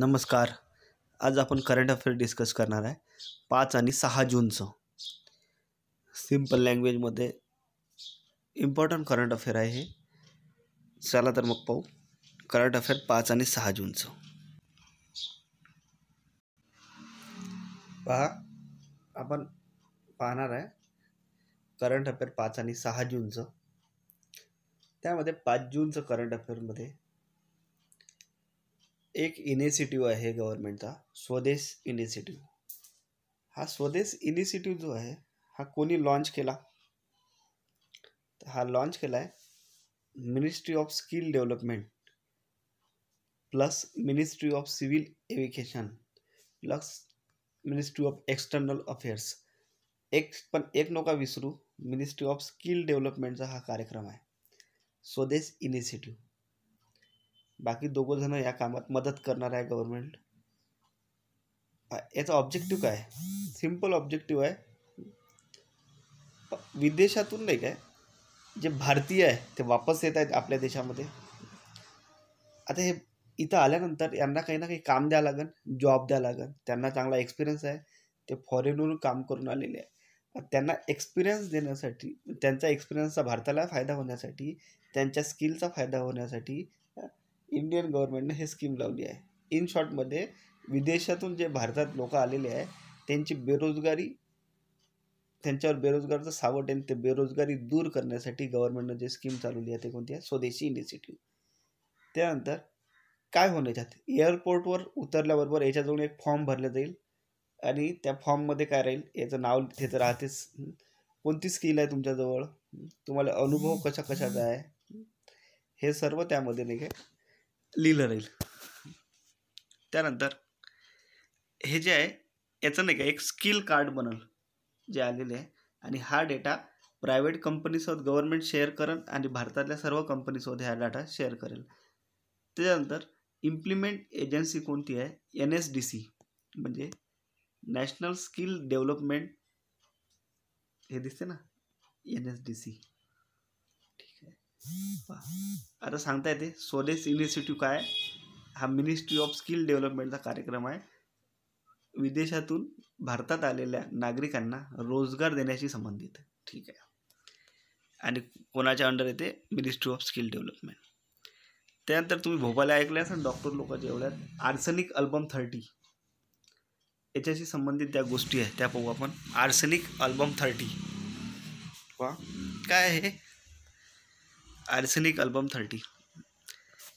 नमस्कार आज आपण करंट अफेअर डिस्कस करणार आहे पाच आणि सहा जूनचं सिम्पल लँग्वेजमध्ये इम्पॉर्टंट करंट अफेअर आहे हे चला तर मग पाहू करंट अफेअर पाच आणि सहा जूनचं पहा आपण पाहणार आहे करंट अफेअर पाच आणि सहा जूनचं त्यामध्ये पाच जूनचं करंट अफेअरमध्ये एक इनिशिएटिव्ह आहे गव्हर्नमेंटचा स्वदेश इनिशिएटिव्ह हा स्वदेश इनिशिएटिव्ह जो आहे हा कोणी लॉन्च केला हा लॉन्च केला आहे ministry of skill development plus ministry of civil aviation plus ministry of external affairs एक पण एक नका विसरू मिनिस्ट्री ऑफ स्किल डेव्हलपमेंटचा हा कार्यक्रम आहे स्वदेश इनिशिएटिव्ह बाकी दोघंजणं या कामात मदत करणार आहे गव्हर्मेंट याचा ऑब्जेक्टिव्ह काय सिम्पल ऑब्जेक्टिव्ह आहे विदेशातून नाही काय जे भारतीय आहे ते वापस येत आहेत आपल्या देशामध्ये आता हे इथं आल्यानंतर यांना काही ना काही काम द्यावं लागेल जॉब द्या लागेल त्यांना चांगला एक्सपिरियन्स आहे ते फॉरेनवरून काम करून आलेले आहे त्यांना एक्सपिरियन्स देण्यासाठी त्यांचा एक्सपिरियन्सचा भारताला फायदा होण्यासाठी त्यांच्या स्किलचा फायदा होण्यासाठी इंडियन गव्हर्नमेंटनं हे स्कीम लावली आहे इन शॉर्टमध्ये विदेशातून जे भारतात लोक आलेले आहे त्यांची बेरोजगारी त्यांच्यावर बेरोजगारचं सावट आणि ते बेरोजगारी दूर करण्यासाठी गव्हर्नमेंटनं जे स्कीम चालवली आहे ते कोणती आहे स्वदेशी इनिशिएटिव्ह त्यानंतर काय होणं याच्यात एअरपोर्टवर उतरल्याबरोबर याच्याजवळ एक फॉर्म भरला जाईल आणि त्या फॉर्ममध्ये काय राहील याचं नाव तिथे तर राहतेच कोणती स्किल आहे तुमच्याजवळ तुम्हाला अनुभव कशा कशाचा आहे हे सर्व त्यामध्ये नाही लिहिलं राहील त्यानंतर हे जे आहे याचं नाही का एक स्किल कार्ड बनल जे आलेले आहे आणि हा डेटा प्रायव्हेट कंपनीसोबत गव्हर्नमेंट शेअर करेल आणि भारतातल्या सर्व कंपनीसोबत हा डाटा शेअर करेल त्याच्यानंतर इम्प्लिमेंट एजन्सी कोणती आहे एन एस डी सी म्हणजे नॅशनल स्किल डेव्हलपमेंट हे दिसते ना एन एस डी सी आता सांगता येते स्वदेश इनिशिएटिव्ह काय हा मिनिस्ट्री ऑफ स्किल डेव्हलपमेंटचा कार्यक्रम आहे विदेशातून भारतात आलेल्या नागरिकांना रोजगार देण्याशी संबंधित ठीक आहे आणि कोणाच्या अंडर येते मिनिस्ट्री ऑफ स्किल डेव्हलपमेंट त्यानंतर तुम्ही भोपाला ऐकले असाल डॉक्टर लोक जेवढ्यात आर्सनिक अल्बम थर्टी याच्याशी संबंधित ज्या गोष्टी आहेत त्या पाहू आपण आर्सनिक अल्बम थर्टी वा काय आहे आर्सेनिक अल्बम थर्टी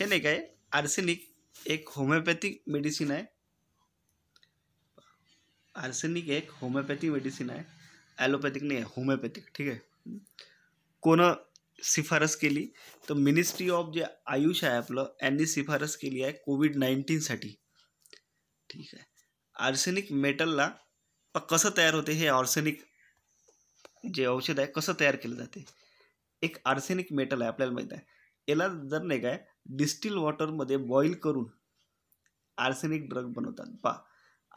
हे नाही काय आर्सेनिक एक होमिओपॅथिक मेडिसिन आहे आर्सेनिक एक होमिओपॅथिक मेडिसिन आहे ॲलोपॅथिक नाही आहे होमिओपॅथिक ठीक आहे कोण शिफारस केली तर मिनिस्ट्री ऑफ जे आयुष आहे आपलं यांनी शिफारस केली आहे कोविड नाईन्टीनसाठी ठीक आहे आर्सेनिक मेटलला कसं तयार होते हे ऑर्सेनिक जे औषध आहे कसं तयार केलं जाते एक आर्सेनिक मेटल आहे आपल्याला माहीत आहे याला जर नाही काय डिस्टील वॉटरमध्ये बॉईल करून आर्सेनिक ड्रग बनवतात पा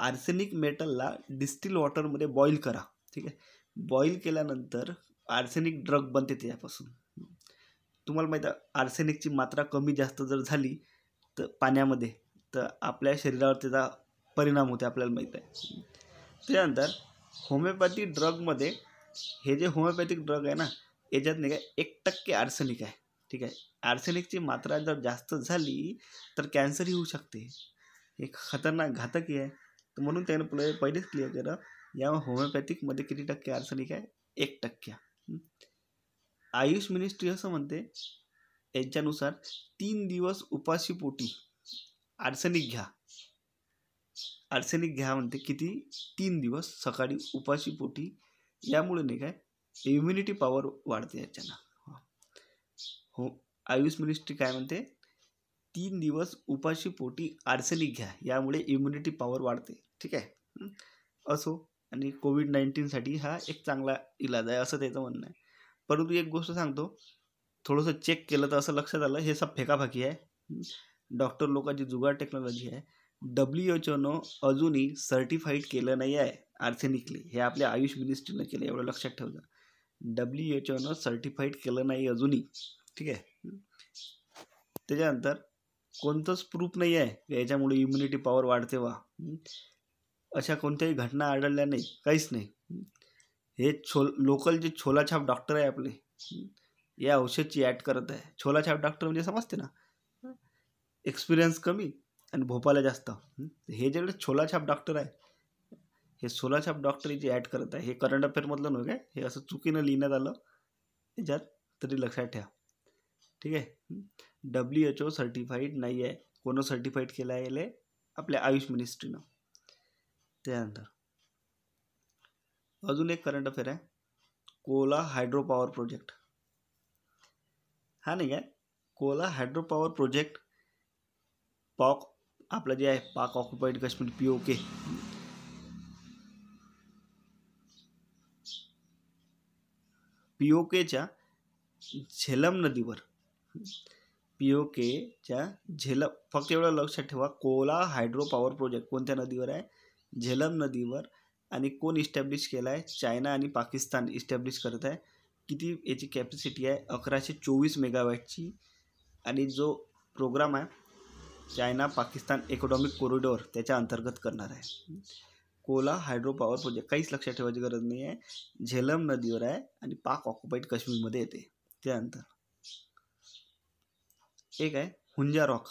आर्सेनिक मेटलला डिस्टील वॉटरमध्ये बॉईल करा ठीक आहे बॉईल केल्यानंतर आर्सेनिक ड्रग बनते त्याच्यापासून तुम्हाला माहीत आहे आर्सेनिकची मात्रा कमी जास्त जर झाली तर पाण्यामध्ये तर आपल्या शरीरावर त्याचा परिणाम होते आपल्याला माहीत आहे त्यानंतर होमिओपॅथी ड्रगमध्ये हे जे होमिओपॅथिक ड्रग आहे ना याच्यात नाही काय एक टक्के आर्सेनिक आहे ठीक आहे आर्सेनिकची मात्रा जर जास्त झाली तर कॅन्सर होऊ शकते हे खतरनाक घातकी आहे तर म्हणून त्यानं पुढे पहिलेच क्लिअर केलं या होमिओपॅथिकमध्ये किती टक्के आर्सेनिक आहे एक टक्के आयुष मिनिस्ट्री असं म्हणते यांच्यानुसार तीन दिवस उपाशी पोटी आर्सेनिक घ्या आर्सेनिक घ्या म्हणते किती तीन दिवस सकाळी उपाशी पोटी यामुळे नाही काय इम्युनिटी पॉवर वाढते याच्यानं हो आयुष मिनिस्ट्री काय म्हणते तीन दिवस उपाशी पोटी आर्सेनिक घ्या यामुळे इम्युनिटी पॉवर वाढते ठीक आहे असो आणि कोविड नाईन्टीनसाठी हा एक चांगला इलाज आहे असं त्याचं म्हणणं आहे परंतु एक गोष्ट सांगतो थोडंसं चेक केलं तर असं लक्षात आलं हे सब फेकाफाकी आहे डॉक्टर लोकांची जुगाड टेक्नॉलॉजी आहे डब्ल्यू एच ओनं अजूनही सर्टिफाईड केलं नाही आहे आर्सेनिकली हे आपल्या आयुष मिनिस्ट्रीनं केलं एवढं लक्षात ठेवलं डब्ल्यू एच ओनं सर्टिफाईड केलं नाही अजूनही ठीक आहे त्याच्यानंतर कोणतंच प्रूफ नाही आहे याच्यामुळे इम्युनिटी पॉवर वाढते वा अशा कोणत्याही घटना आढळल्या नाही काहीच नाही हे छोल लोकल जे छोलाछाप डॉक्टर आहे आपले या औषधची ॲड करत आहे छोलाछाप डॉक्टर म्हणजे समजते ना एक्सपिरियन्स कमी आणि भोपाला जास्त हे जे छोलाछाप डॉक्टर आहे हे छाप डॉक्टरी जे ॲड करत आहे हे करंट अफेअरमधलं नव्हे काय हे असं चुकीनं लिहिण्यात आलं याच्यात तरी लक्षात ठेवा ठीक आहे डब्ल्यू एच ओ सर्टिफाईड नाही आहे कोणं सर्टिफाईड केलं आहे आपल्या आयुष मिनिस्ट्रीनं त्यानंतर अजून एक करंट अफेअर आहे कोला हायड्रो पॉवर प्रोजेक्ट हा नाही काय Kohala hydro power project PoK आपलं जे आहे Pak occupied Kashmir P O K केच्या झेलम नदीवर केच्या झेलम फक्त एवढं लक्षात ठेवा कोला हायड्रो पॉवर प्रोजेक्ट कोणत्या नदीवर आहे झेलम नदीवर आणि कोण इस्टॅब्लिश केला आहे चायना आणि पाकिस्तान इस्टॅब्लिश करत आहे किती याची कॅपॅसिटी आहे अकराशे चोवीस मेगावॅटची आणि जो प्रोग्राम आहे चायना पाकिस्तान इकॉनॉमिक कॉरिडॉर त्याच्या अंतर्गत करणार आहे कोला हायड्रो पॉवर प्रोजेक्ट काहीच लक्षात ठेवायची गरज नाही आहे झेलम नदीवर आहे आणि पाक ऑक्युपाईड काश्मीरमध्ये येते त्यानंतर एक आहे हुंजा रॉक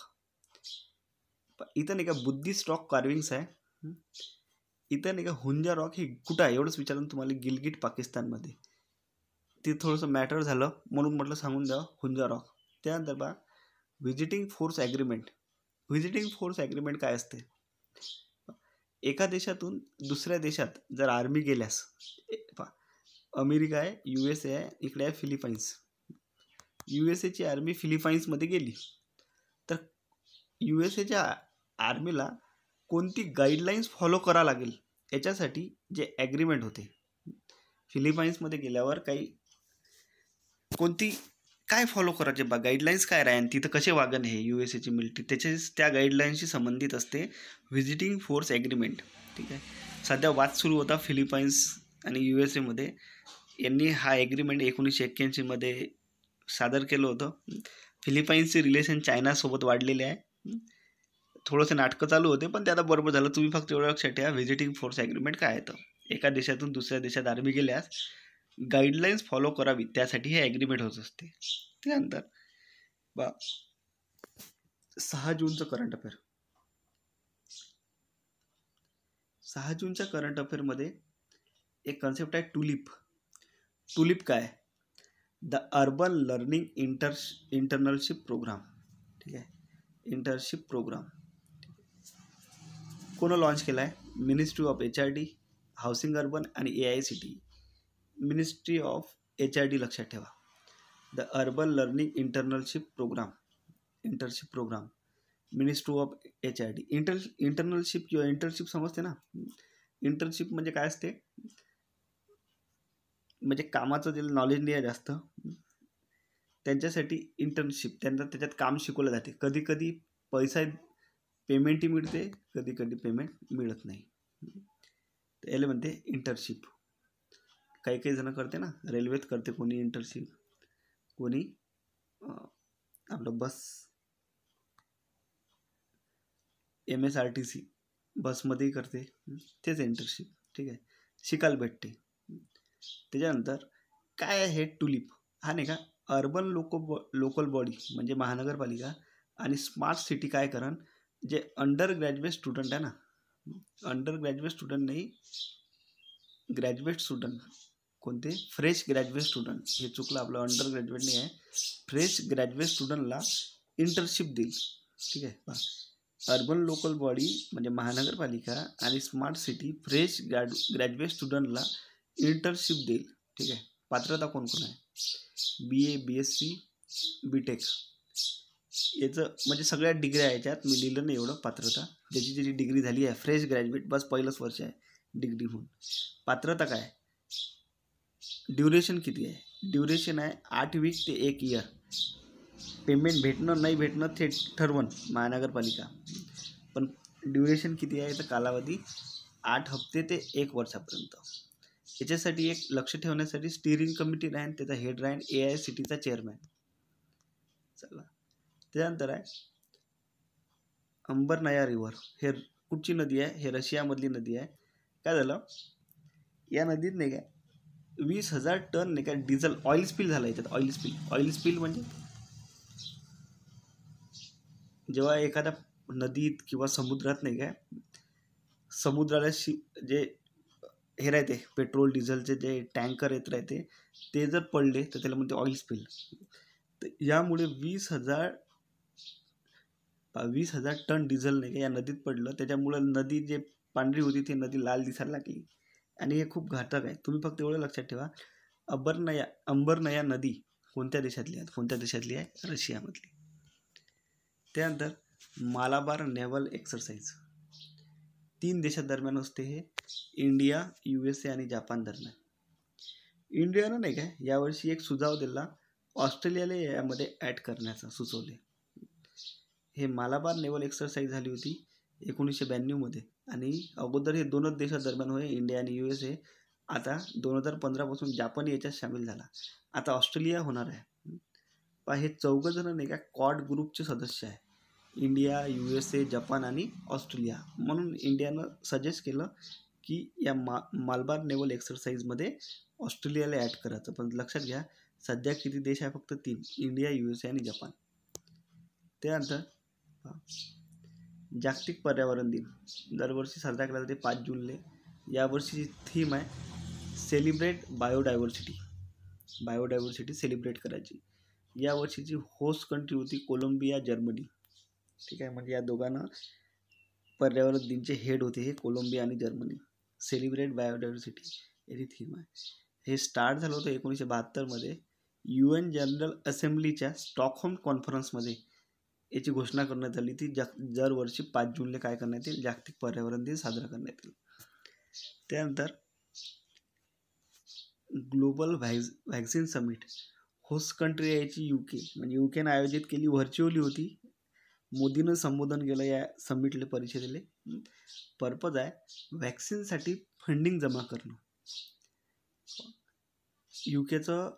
इथं नाही का बुद्धिस्ट रॉक कार्विंग्स आहे इथं नाही का हुंजा रॉक हे कुठं आहे एवढंच विचारून तुम्हाला गिलगिट पाकिस्तानमध्ये ते थोडंसं मॅटर झालं म्हणून म्हटलं सांगून द्या हुंजा रॉक त्यानंतर बा visiting force agreement visiting force agreement काय असते एका देशातून दुसऱ्या देशात जर आर्मी गेल्यास अमेरिका आहे यू एस ए आहे इकडे आहे फिलिपाईन्स यू एस एची आर्मी फिलिपाईन्समध्ये गेली तर यू एस एच्या आर्मीला कोणती गाईडलाईन्स फॉलो करा लागेल याच्यासाठी जे ॲग्रीमेंट होते फिलिपाईन्समध्ये गेल्यावर काही कोणती काय फॉलो करायचे बा गाईडलाईन्स काय राहीन तिथं कसे वागण हे यू एस एची मिलिटरी त्याच्याच त्या गाईडलाईन्सशी संबंधित असते व्हिजिटिंग फोर्स ॲग्रीमेंट ठीक आहे सध्या वाद सुरू होता फिलिपाईन्स आणि यू एस एमध्ये यांनी हा ॲग्रीमेंट एकोणीसशे एक्क्याऐंशीमध्ये सादर केलं होतं फिलिपाईन्सचे रिलेशन चायनासोबत वाढलेले आहे थोडंसं नाटकं चालू होते पण ते आता बरोबर झालं तुम्ही फक्त एवढं लक्षात ठेवा व्हिजिटिंग फोर्स ॲग्रीमेंट काय येतं एका देशातून दुसऱ्या देशात आर्मी गेल्यास गाईडलाईन्स फॉलो करावी त्यासाठी हे ॲग्रीमेंट होत असते त्यानंतर बा सहा जूनचं करंट अफेअर सहा जूनच्या करंट अफेअरमध्ये एक कन्सेप्ट आहे टुलिप टुलिप काय the urban learning intern internship programme ठीक आहे इंटर्नशिप प्रोग्राम कोणं लॉन्च केला आहे ministry of H R D housing urban आणि A I C T ministry of H I D लक्षात ठेवा the urban learning internship programme internship programme ministry of H I D intern internship किंवा internship समजते ना internship म्हणजे काय असते म्हणजे कामाचं जे नॉलेज नाही आहे जास्त त्यांच्यासाठी इंटर्नशिप त्यांना त्याच्यात काम शिकवलं जाते कधीकधी पैसा पेमेंटही मिळते कधी कधी पेमेंट मिळत नाही तर म्हणते इंटर्नशिप काही काही जण करते ना रेल्वेत करते कोणी इंटर्नशिप कोणी आपलं bus M S R T C बसमध्येही करते तेच इंटर्नशिप ठीक आहे शिकायला भेटते त्याच्यानंतर काय आहे टुलिप हा नाही का अर्बन लोको बॉ लोकल बॉडी म्हणजे महानगरपालिका आणि स्मार्ट सिटी काय करण जे अंडर ग्रॅज्युएट स्टुडंट आहे ना अंडर ग्रॅज्युएट स्टुडंट नाही ग्रॅज्युएट स्टुडंट कोणते फ्रेश ग्रॅज्युएट स्टुडंट हे चुकलं आपलं अंडर ग्रॅज्युएट नाही आहे फ्रेश ग्रॅज्युएट स्टुडंटला इंटर्नशिप देईल ठीक आहे पहा अर्बन लोकल बॉडी म्हणजे महानगरपालिका आणि smart city fresh grad graduate स्टुडंटला इंटर्नशिप देईल ठीक आहे पात्रता कोण कोण आहे B A B S C B tech याचं म्हणजे सगळ्या डिग्र्या याच्यात मी लिहिलं नाही एवढं पात्रता ज्याची ज्याची डिग्री झाली आहे फ्रेश ग्रॅज्युएट बस पहिलंच वर्ष आहे डिग्री होऊन पात्रता काय ड्युरेशन किती आहे ड्युरेशन आहे आठ वीक ते एक इयर पेमेंट भेटणं नाही भेटणं थेट ठरवण महानगरपालिका पण ड्युरेशन किती आहे तर कालावधी आठ हप्ते ते एक वर्षापर्यंत याच्यासाठी एक लक्ष ठेवण्यासाठी स्टिअरिंग कमिटी राहीन त्याचा हेड राहीन ए आय सी टीचा चेअरमॅन चला त्यानंतर आहे अंबरनाया रिव्हर हे कुठची नदी आहे हे रशियामधली नदी आहे काय झालं या नदीत नाही काय वीस हजार टन नाही का डिझेल ऑइल स्पील झाला याच्यात ऑइल स्पील ऑइल स्पील म्हणजे जेव्हा एखाद्या नदीत किंवा समुद्रात नाही काय समुद्राला शि जे हे राहते पेट्रोल डिझेलचे जे टँकर येत राहते ते जर पडले तर त्याला म्हणते ऑइल स्पील तर यामुळे वीस हजार वीस हजार टन डिझेल नाही का या नदीत पडलं त्याच्यामुळं नदी जे पांढरी होती ती नदी लाल दिसायला लागली आणि हे खूप घातक आहे तुम्ही फक्त एवढं लक्षात ठेवा अंबरनया अंबरनया नदी कोणत्या देशातली आहे कोणत्या देशातली आहे रशियामधली त्यानंतर मालाबार नेव्हल एक्सरसाइज तीन देशादरम्यान असते हे इंडिया यू एस ए आणि जपान दरम्यान इंडियानं नाही काय यावर्षी एक सुझाव दिला ऑस्ट्रेलियाला यामध्ये ॲड करण्याचा सुचवले हे मालाबार नेव्हल एक्सरसाइज झाली होती एकोणीसशे ब्याण्णवमध्ये आणि अगोदर हे दोनच देशादरम्यान होय इंडिया आणि यू एस ए आता दोन हजार पंधरापासून जापान याच्यात सामील झाला आता ऑस्ट्रेलिया होणार आहे पा हे चौघजण नाही का कॉड ग्रुपचे सदस्य आहे India U S A Japan आणि ऑस्ट्रेलिया म्हणून इंडियानं सजेस्ट केलं की या मा मालबार नेवल एक्सरसाईजमध्ये ऑस्ट्रेलियाला ॲड करायचं पण लक्षात घ्या सध्या किती देश आहे फक्त तीन इंडिया यू एस ए आणि जपान त्यानंतर जागतिक पर्यावरण दिन दरवर्षी साजरा केला जाते पाच जूनले यावर्षीची थीम आहे सेलिब्रेट बायोडायव्हर्सिटी बायोडायव्हर्सिटी सेलिब्रेट करायची यावर्षीची होस्ट कंट्री होती कोलंबिया जर्मनी ठीक आहे म्हणजे या दोघांना पर्यावरण दिनचे हेड होते हे कोलंबिया आणि जर्मनी सेलिब्रेट बायोडायव्हर्सिटी याची थीम आहे हे स्टार्ट झालं होतं एकोणीसशे बहात्तरमध्ये यू एन जनरल असेंब्लीच्या स्टॉकहोम कॉन्फरन्समध्ये याची घोषणा करण्यात आली ती जाग दरवर्षी पाच जूनला काय करण्यात येईल जागतिक पर्यावरण दिन साजरा करण्यात येईल त्यानंतर global vax vaccine summit host country याची यू के म्हणजे यू केनं आयोजित केली व्हर्च्युअली होती मोदीनं संबोधन केलं या समिटले परिषदेले पर्पज आहे व्हॅक्सिनसाठी फंडिंग जमा करणं यू केचं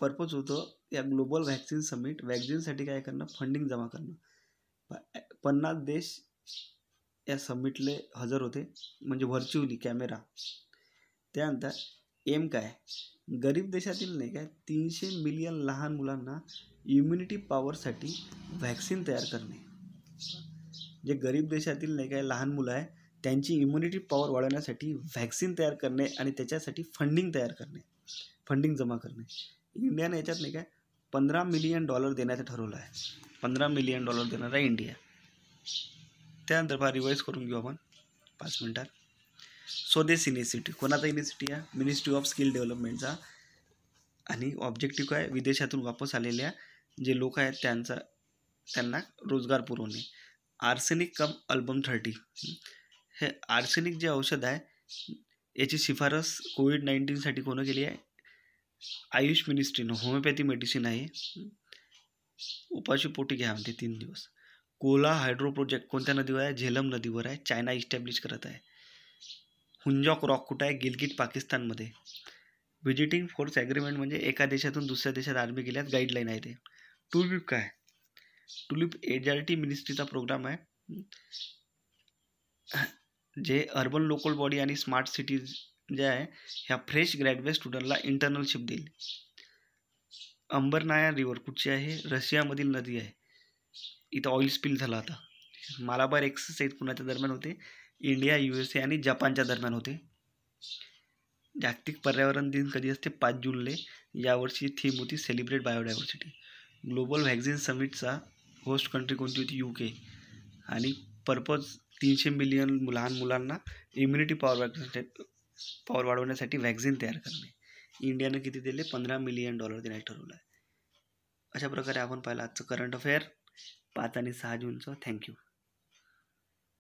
पर्पज होतं या ग्लोबल व्हॅक्सिन समिट व्हॅक्सिनसाठी काय करणं फंडिंग जमा करणं पन्नास देश या समिटले हजर होते म्हणजे व्हर्च्युअली कॅमेरा त्यानंतर एम काय गरीब देशातील नाही काय तीनशे मिलियन लहान मुलांना इम्युनिटी पॉवरसाठी व्हॅक्सिन तयार करणे जे गरीब देशातील नाही काय लहान मुलं आहे त्यांची इम्युनिटी पॉवर वाढवण्यासाठी व्हॅक्सिन तयार करणे आणि त्याच्यासाठी फंडिंग तयार करणे फंडिंग जमा करणे इंडियाने याच्यात नाही काय पंधरा मिलियन डॉलर देण्याचं ठरवलं आहे पंधरा मिलियन डॉलर देणार आहे इंडिया त्यानंतर फार रिवाईज करून घेऊ आपण पाच मिनटात स्वदेश युनिव्हर्सिटी कोणाचा युनिव्हर्सिटी आहे मिनिस्ट्री ऑफ स्किल डेव्हलपमेंटचा आणि ऑब्जेक्टिव्ह काय विदेशातून वापस आलेल्या जे लोक आहेत त्यांचा त्यांना रोजगार पुरवणे आर्सेनिक कम अल्बम थर्टी हे आर्सेनिक जे औषध आहे याची शिफारस कोविड नाईन्टीनसाठी कोणं केली आहे आयुष मिनिस्ट्रीनं होमिओपॅथी मेडिसिन आहे उपाशी पोटी घ्या म्हणते तीन दिवस कोला हायड्रो प्रोजेक्ट कोणत्या नदीवर आहे झेलम नदीवर आहे चायना इस्टॅब्लिश करत आहे हुंजॉक रॉक कुठं आहे गिलगिट पाकिस्तानमध्ये विजिटिंग फोर्स ॲग्रीमेंट म्हणजे एका देशातून दुसऱ्या देशात आर्मी गेल्यात गाईडलाईन आहे ते टुलिप काय टुलिप एच मिनिस्ट्रीचा प्रोग्राम आहे जे अर्बन लोकल बॉडी आणि स्मार्ट सिटीज जे आहे ह्या फ्रेश ग्रॅज्युएट स्टुडंटला इंटर्नलशिप देईल अंबरनाया रिवर कुठची आहे रशियामधील नदी आहे इथं ऑइल स्पिल झाला आता मालाबार एक्सरसाइज कुणाच्या दरम्यान होते इंडिया यू एस ए आणि जपानच्या दरम्यान होते जागतिक पर्यावरण दिन कधी असते पाच जूनले यावर्षी थीम होती सेलिब्रेट बायोडायव्हर्सिटी ग्लोबल व्हॅक्झिन समिटचा होस्ट कंट्री कोणती होती यू के आणि पर्पज तीनशे मिलियन लहान मुलांना इम्युनिटी पॉवर पॉवर वाढवण्यासाठी व्हॅक्झिन तयार करणे इंडियानं किती दिले पंधरा मिलियन डॉलर देण्यात ठरवलं आहे अशा प्रकारे आपण पाहिलं आजचं करंट अफेअर पाच आणि सहा जूनचं थँक्यू